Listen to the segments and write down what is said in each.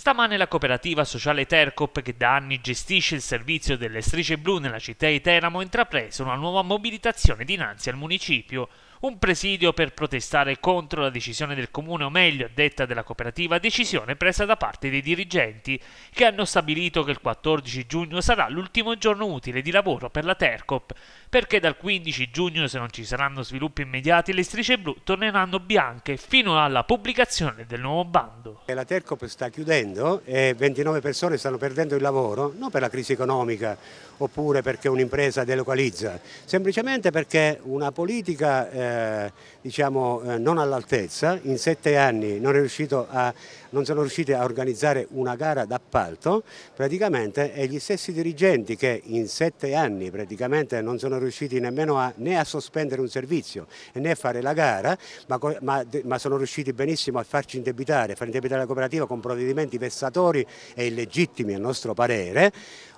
Stamane la cooperativa sociale Tercop, che da anni gestisce il servizio delle strisce blu nella città di Teramo, ha intrapreso una nuova mobilitazione dinanzi al municipio un presidio per protestare contro la decisione del comune, o meglio, detta della cooperativa, decisione presa da parte dei dirigenti che hanno stabilito che il 14 giugno sarà l'ultimo giorno utile di lavoro per la Tercop, perché dal 15 giugno, se non ci saranno sviluppi immediati, le strisce blu torneranno bianche fino alla pubblicazione del nuovo bando. La Tercop sta chiudendo e 29 persone stanno perdendo il lavoro, non per la crisi economica oppure perché un'impresa delocalizza, semplicemente perché una politica... Eh, eh, diciamo, eh, non all'altezza, in sette anni non, a, non, sono riusciti a organizzare una gara d'appalto praticamente e gli stessi dirigenti che in sette anni praticamente non sono riusciti nemmeno a, né a sospendere un servizio né a fare la gara, ma, ma, ma sono riusciti benissimo a farci indebitare, a far indebitare la cooperativa con provvedimenti vessatori e illegittimi a nostro parere,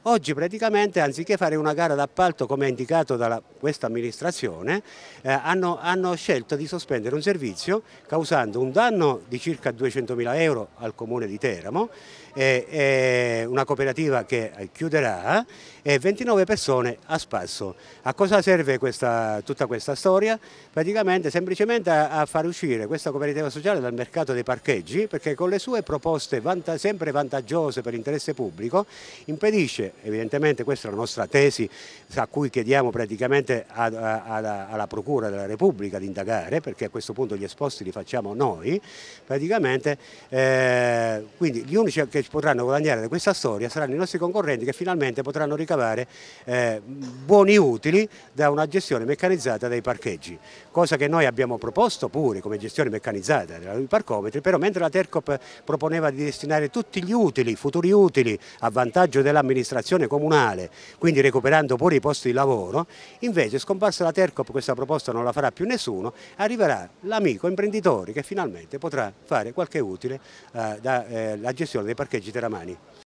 Oggi praticamente anziché fare una gara d'appalto come indicato da questa amministrazione eh, hanno hanno scelto di sospendere un servizio causando un danno di circa 200.000 euro al comune di Teramo, eh, eh, una cooperativa che chiuderà e 29 persone a spasso. A cosa serve questa, tutta questa storia? Praticamente semplicemente a, a, far uscire questa cooperativa sociale dal mercato dei parcheggi perché con le sue proposte vanta, sempre vantaggiose per l'interesse pubblico impedisce, evidentemente questa è la nostra tesi a cui chiediamo praticamente ad, ad, alla Procura della Repubblica, pubblica ad indagare, perché a questo punto gli esposti li facciamo noi, praticamente, eh, quindi gli unici che potranno guadagnare da questa storia saranno i nostri concorrenti che finalmente potranno ricavare eh, buoni utili da una gestione meccanizzata dei parcheggi, cosa che noi abbiamo proposto pure come gestione meccanizzata dei parcometri, però mentre la Tercop proponeva di destinare tutti gli utili, futuri utili, a vantaggio dell'amministrazione comunale, quindi recuperando pure i posti di lavoro, invece scomparsa la Tercop questa proposta non la farà più più nessuno, arriverà l'amico imprenditore che finalmente potrà fare qualche utile eh, dalla eh, gestione dei parcheggi teramani.